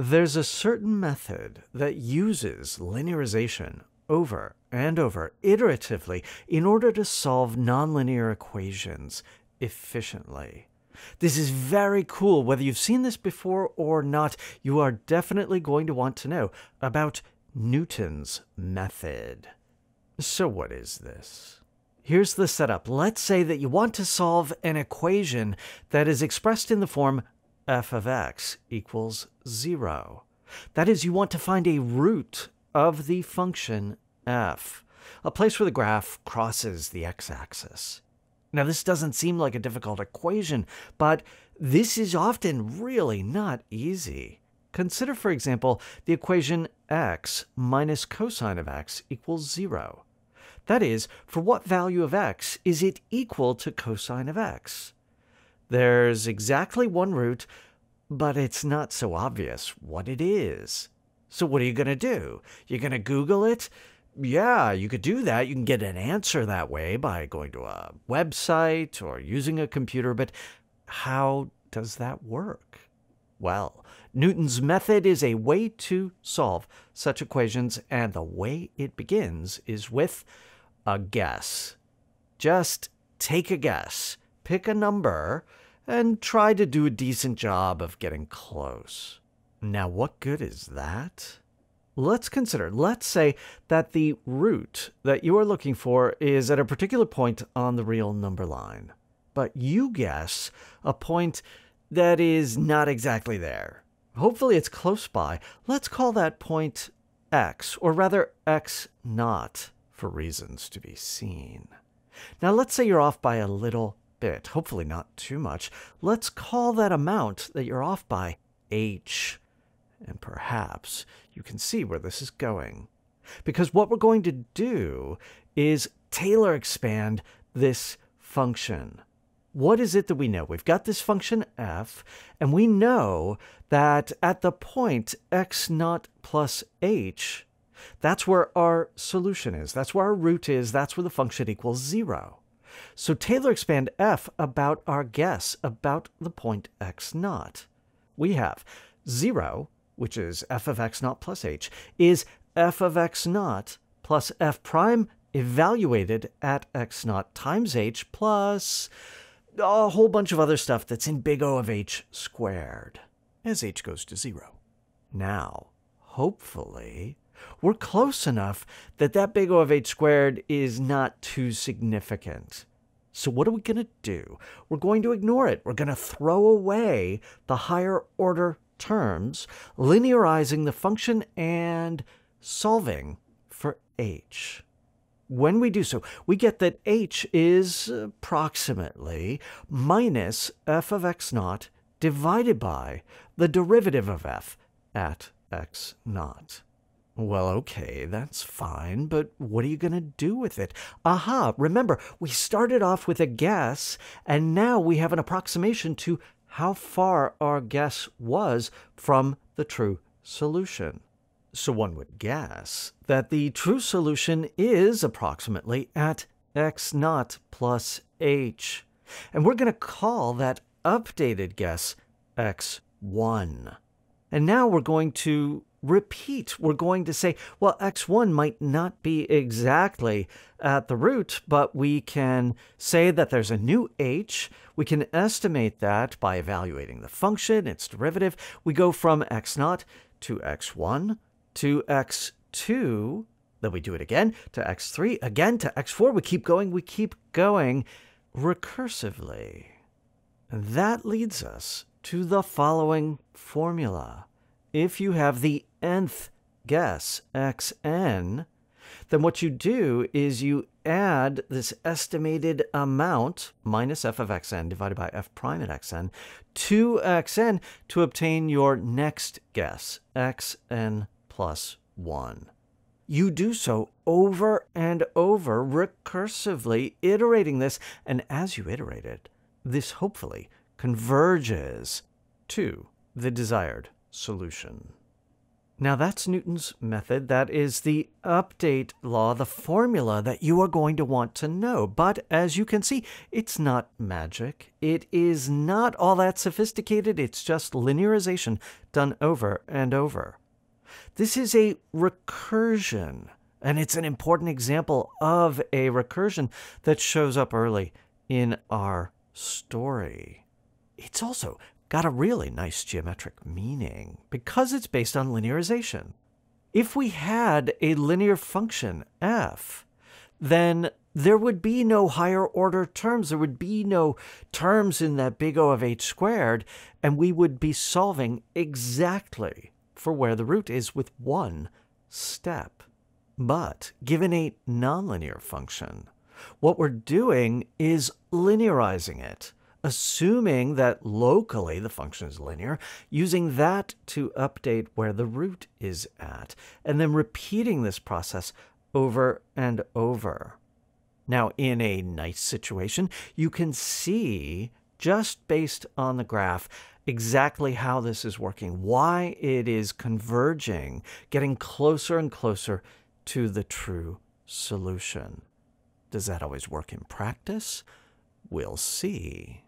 There's a certain method that uses linearization over and over iteratively in order to solve nonlinear equations efficiently. This is very cool. Whether you've seen this before or not, you are definitely going to want to know about Newton's method. So what is this? Here's the setup. Let's say that you want to solve an equation that is expressed in the form f of x equals 0. That is, you want to find a root of the function f, a place where the graph crosses the x-axis. Now, this doesn't seem like a difficult equation, but this is often really not easy. Consider, for example, the equation x minus cosine of x equals 0. That is, for what value of x is it equal to cosine of x? There's exactly one root, but it's not so obvious what it is. So what are you going to do? You're going to Google it? Yeah, you could do that. You can get an answer that way by going to a website or using a computer, but how does that work? Well, Newton's method is a way to solve such equations, and the way it begins is with a guess. Just take a guess, pick a number, and try to do a decent job of getting close. Now, what good is that? Let's consider, let's say that the root that you are looking for is at a particular point on the real number line, but you guess a point that is not exactly there. Hopefully it's close by. Let's call that point x, or rather x naught, for reasons to be seen. Now let's say you're off by a little bit, hopefully not too much, let's call that amount that you're off by H. And perhaps you can see where this is going. Because what we're going to do is Taylor expand this function. What is it that we know? We've got this function f, and we know that at the point x naught plus h, that's where our solution is. That's where our root is. That's where the function equals zero. So Taylor expand f about our guess about the point x naught. We have 0, which is f of x naught plus h, is f of x naught plus f prime evaluated at x naught times h plus a whole bunch of other stuff that's in big O of h squared as h goes to 0. Now, hopefully, we're close enough that that big O of h squared is not too significant. So, what are we going to do? We're going to ignore it. We're going to throw away the higher order terms, linearizing the function and solving for h. When we do so, we get that h is approximately minus f of x naught divided by the derivative of f at x naught. Well, okay, that's fine, but what are you going to do with it? Aha, remember, we started off with a guess, and now we have an approximation to how far our guess was from the true solution. So one would guess that the true solution is approximately at x naught plus h. And we're going to call that updated guess x1. And now we're going to repeat. We're going to say, well, x1 might not be exactly at the root, but we can say that there's a new h. We can estimate that by evaluating the function, its derivative. We go from x0 to x1 to x2. Then we do it again to x3, again to x4. We keep going, we keep going recursively. that leads us to the following formula. If you have the nth guess, xn, then what you do is you add this estimated amount minus f of xn divided by f prime at xn to xn to obtain your next guess, xn plus 1. You do so over and over recursively, iterating this, and as you iterate it, this hopefully converges to the desired solution. Now, that's Newton's method. That is the update law, the formula that you are going to want to know. But as you can see, it's not magic. It is not all that sophisticated. It's just linearization done over and over. This is a recursion, and it's an important example of a recursion that shows up early in our story. It's also got a really nice geometric meaning because it's based on linearization. If we had a linear function f, then there would be no higher order terms. There would be no terms in that big O of h squared, and we would be solving exactly for where the root is with one step. But given a nonlinear function, what we're doing is linearizing it assuming that locally the function is linear, using that to update where the root is at, and then repeating this process over and over. Now, in a nice situation, you can see, just based on the graph, exactly how this is working, why it is converging, getting closer and closer to the true solution. Does that always work in practice? We'll see.